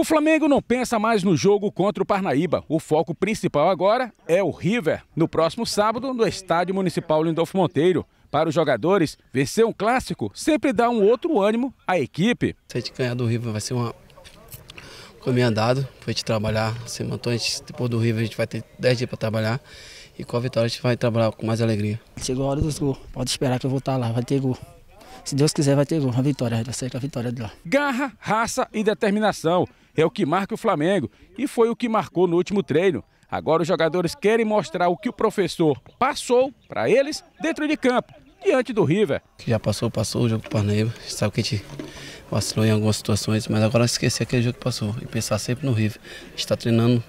O Flamengo não pensa mais no jogo contra o Parnaíba. O foco principal agora é o River, no próximo sábado, no Estádio Municipal Lindolfo Monteiro. Para os jogadores, vencer um clássico sempre dá um outro ânimo à equipe. Se a gente ganhar do River vai ser uma caminho andado para a gente trabalhar. Semana então, depois do River, a gente vai ter 10 dias para trabalhar. E com a vitória a gente vai trabalhar com mais alegria. Chegou a hora dos gols. Pode esperar que eu vou estar tá lá, vai ter gol. Se Deus quiser, vai ter gol. A vitória, vai ser a vitória de lá. Garra, raça e determinação. É o que marca o Flamengo e foi o que marcou no último treino. Agora os jogadores querem mostrar o que o professor passou para eles dentro de campo, diante do River. Já passou, passou o jogo do Parnaíba. Sabe que a gente vacilou em algumas situações, mas agora esquecer aquele jogo que passou e pensar sempre no River. A gente está treinando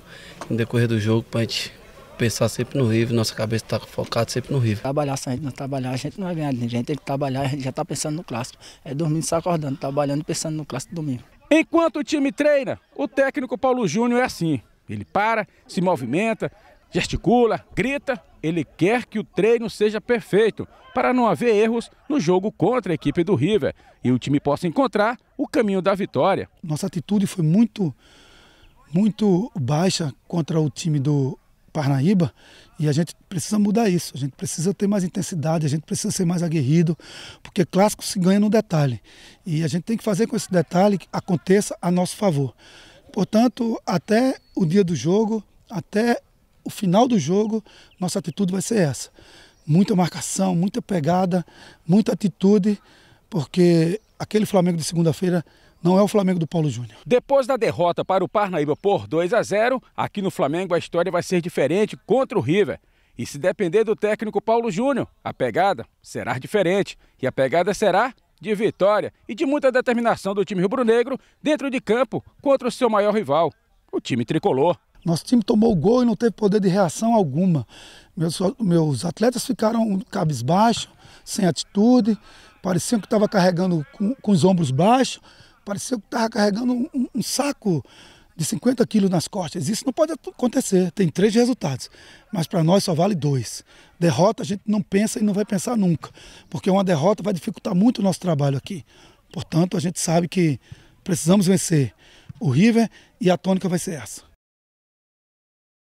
no decorrer do jogo para a gente pensar sempre no River, nossa cabeça está focada sempre no River. Trabalhar, se a gente não trabalhar, a gente não vai ganhar A gente tem que trabalhar, a gente já está pensando no clássico. É dormindo, se acordando, trabalhando e pensando no clássico domingo. Enquanto o time treina, o técnico Paulo Júnior é assim. Ele para, se movimenta, gesticula, grita. Ele quer que o treino seja perfeito para não haver erros no jogo contra a equipe do River e o time possa encontrar o caminho da vitória. Nossa atitude foi muito, muito baixa contra o time do, Parnaíba e a gente precisa mudar isso, a gente precisa ter mais intensidade, a gente precisa ser mais aguerrido, porque clássico se ganha no detalhe e a gente tem que fazer com esse detalhe que aconteça a nosso favor. Portanto, até o dia do jogo, até o final do jogo, nossa atitude vai ser essa. Muita marcação, muita pegada, muita atitude, porque aquele Flamengo de segunda-feira não é o Flamengo do Paulo Júnior. Depois da derrota para o Parnaíba por 2 a 0, aqui no Flamengo a história vai ser diferente contra o River. E se depender do técnico Paulo Júnior, a pegada será diferente. E a pegada será de vitória e de muita determinação do time rubro-negro dentro de campo contra o seu maior rival, o time tricolor. Nosso time tomou gol e não teve poder de reação alguma. Meus, meus atletas ficaram cabisbaixos, sem atitude, pareciam que estava carregando com, com os ombros baixos. Pareceu que estava carregando um, um saco de 50 quilos nas costas. Isso não pode acontecer. Tem três resultados, mas para nós só vale dois. Derrota a gente não pensa e não vai pensar nunca, porque uma derrota vai dificultar muito o nosso trabalho aqui. Portanto, a gente sabe que precisamos vencer o River e a tônica vai ser essa.